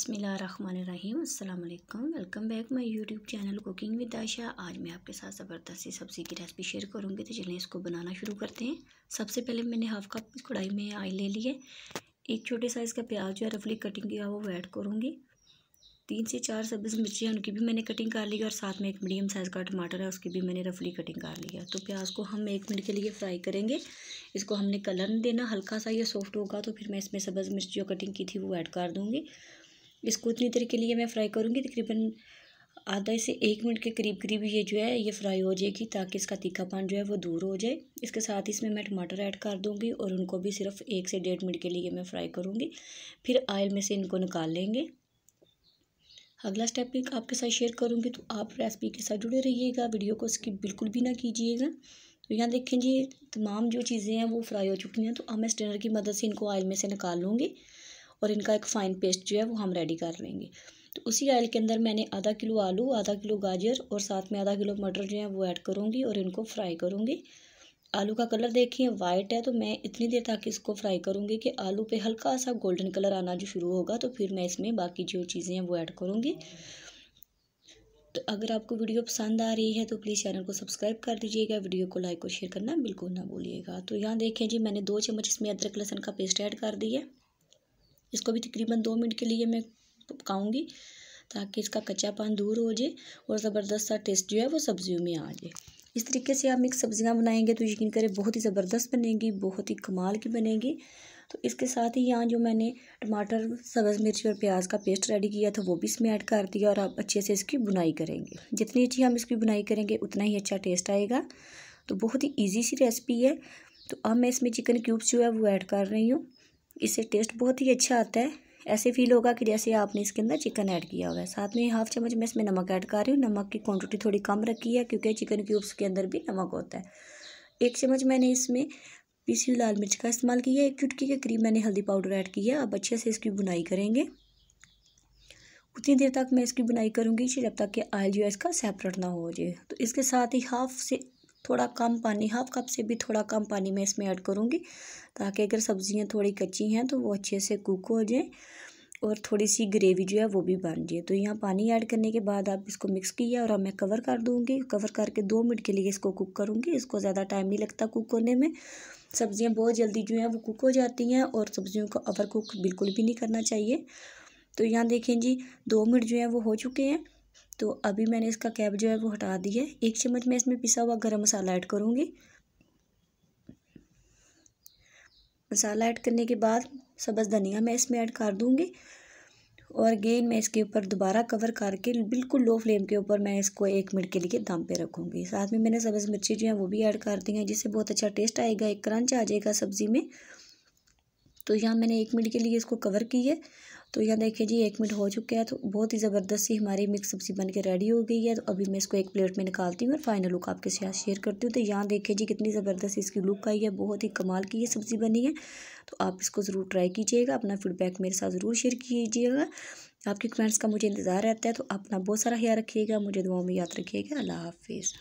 अस्सलाम वालेकुम welcome back my YouTube channel cooking with Asha आज मैं आपके साथ ज़बरदस्त सी सब्ज़ी की रेसिपी शेयर करूँगी तो चलिए इसको बनाना शुरू करते हैं सबसे पहले मैंने हाफ़ कप कढ़ाई में आयल ले ली है एक छोटे साइज़ का प्याज जो है रफली कटिंग किया वो ऐड करूँगी तीन से चार सब्ज़ मिर्चियाँ उनकी भी मैंने कटिंग कर ली और साथ में एक मीडियम साइज़ का टमाटर है उसकी भी मैंने रफली कटिंग कर लिया तो प्याज को हम एक मिनट के लिए फ्राई करेंगे इसको हमने कलर नहीं देना हल्का सा ये सॉफ्ट होगा तो फिर मैं इसमें सब्ज़ मिर्च जो कटिंग की थी वो ऐड कर दूँगी इसको इतनी देर के लिए मैं फ्राई करूँगी तकरीबन आधा से एक मिनट के करीब करीब ये जो है ये फ्राई हो जाएगी ताकि इसका तीखापन जो है वो दूर हो जाए इसके साथ ही इसमें मैं टमाटर ऐड कर दूँगी और उनको भी सिर्फ एक से डेढ़ मिनट के लिए मैं फ्राई करूँगी फिर आयल में से इनको निकाल लेंगे अगला स्टेप भी आपके साथ शेयर करूँगी तो आप रेसिपी के साथ जुड़े रहिएगा वीडियो को स्किप बिल्कुल भी ना कीजिएगा तो यहाँ देखें जी तमाम जो चीज़ें हैं वो फ्राई हो चुकी हैं तो अब मैं स्टेनर की मदद से इनको आयल में से निकाल लूँगी और इनका एक फ़ाइन पेस्ट जो है वो हम रेडी कर लेंगे तो उसी ऑयल के अंदर मैंने आधा किलो आलू आधा किलो गाजर और साथ में आधा किलो मटर जो है वो ऐड करूँगी और इनको फ्राई करूँगी आलू का कलर देखिए वाइट है तो मैं इतनी देर तक इसको फ्राई करूँगी कि आलू पे हल्का सा गोल्डन कलर आना जो शुरू होगा तो फिर मैं इसमें बाकी जो चीज़ें हैं वो ऐड करूँगी तो अगर आपको वीडियो पसंद आ रही है तो प्लीज़ चैनल को सब्सक्राइब कर दीजिएगा वीडियो को लाइक और शेयर करना बिल्कुल ना भूलिएगा तो यहाँ देखें जी मैंने दो चम्मच इसमें अदरक लहसन का पेस्ट ऐड कर दिया है इसको भी तकरीबन दो मिनट के लिए मैं पकाऊंगी ताकि इसका कच्चापन दूर हो जाए और ज़बरदस्त सा टेस्ट जो है वो सब्जियों में आ जाए इस तरीके से आप मिक्स सब्जियाँ बनाएंगे तो यकीन करें बहुत ही ज़बरदस्त बनेगी बहुत ही कमाल की बनेगी तो इसके साथ ही यहाँ जो मैंने टमाटर सब्ज़ मिर्च और प्याज का पेस्ट रेडी किया था वो भी इसमें ऐड कर दिया और आप अच्छे से इसकी बुनाई करेंगे जितनी अच्छी हम इसकी बुनाई करेंगे उतना ही अच्छा टेस्ट आएगा तो बहुत ही ईजी सी रेसिपी है तो अब मैं इसमें चिकन क्यूब्स जो है वो ऐड कर रही हूँ इससे टेस्ट बहुत ही अच्छा आता है ऐसे फील होगा कि जैसे आपने इसके अंदर चिकन ऐड किया हुआ है साथ में हाफ चम्मच मैं इसमें नमक ऐड कर रही हूँ नमक की क्वांटिटी थोड़ी कम रखी है क्योंकि चिकन क्यूब्स के अंदर भी नमक होता है एक चम्मच मैंने इसमें पीसी लाल मिर्च का इस्तेमाल किया एक चुटकी के करीब मैंने हल्दी पाउडर ऐड किया अब अच्छे से इसकी बुनाई करेंगे उतनी देर तक मैं इसकी बुनाई करूँगी जब तक कि आयल जो है इसका सेपरेट ना हो जाए तो इसके साथ ही हाफ से थोड़ा कम पानी हाफ कप से भी थोड़ा कम पानी मैं इसमें ऐड करूँगी ताकि अगर सब्ज़ियाँ थोड़ी कच्ची हैं तो वो अच्छे से कुक हो जाएँ और थोड़ी सी ग्रेवी जो है वो भी बन जाए तो यहाँ पानी ऐड करने के बाद आप इसको मिक्स किया और अब मैं कवर कर दूँगी कवर करके दो मिनट के लिए इसको कुक करूँगी इसको ज़्यादा टाइम नहीं लगता कुक होने में सब्ज़ियाँ बहुत जल्दी जो हैं वो कुक हो जाती हैं और सब्ज़ियों को ओवर कुक बिल्कुल भी नहीं करना चाहिए तो यहाँ देखें जी दो मिनट जो हैं वो हो चुके हैं तो अभी मैंने इसका कैप जो है वो हटा दिया है एक चम्मच मैं इसमें पिसा हुआ गरम मसाला ऐड करूँगी मसाला ऐड करने के बाद सब्ज़ धनिया मैं इसमें ऐड कर दूँगी और गेन मैं इसके ऊपर दोबारा कवर करके बिल्कुल लो फ्लेम के ऊपर मैं इसको एक मिनट के लिए दम पे रखूँगी साथ में मैंने सब्ज़ मिर्ची जो है वो भी ऐड कर दी हैं जिससे बहुत अच्छा टेस्ट आएगा एक क्रंच आ जाएगा सब्ज़ी में तो यहाँ मैंने एक मिनट के लिए इसको कवर की है तो यहाँ देखिए जी एक मिनट हो चुका है तो बहुत ही ज़बरदस्त सी हमारी मिक्स सब्ज़ी बन के रेडी हो गई है तो अभी मैं इसको एक प्लेट में निकालती हूँ और फाइनल लुक आपके साथ शेयर करती हूँ तो यहाँ देखिए जी कितनी ज़बरदस्त इसकी लुक आई है बहुत ही कमाल की ये सब्ज़ी बनी है तो आप इसको ज़रूर ट्राई कीजिएगा अपना फीडबैक मेरे साथ ज़रूर शेयर कीजिएगा आपके कमेंट्स का मुझे इंतज़ार रहता है तो अपना बहुत सारा ख्याल रखिएगा मुझे दुआओं में याद रखिएगा अल्लाह हाफिज़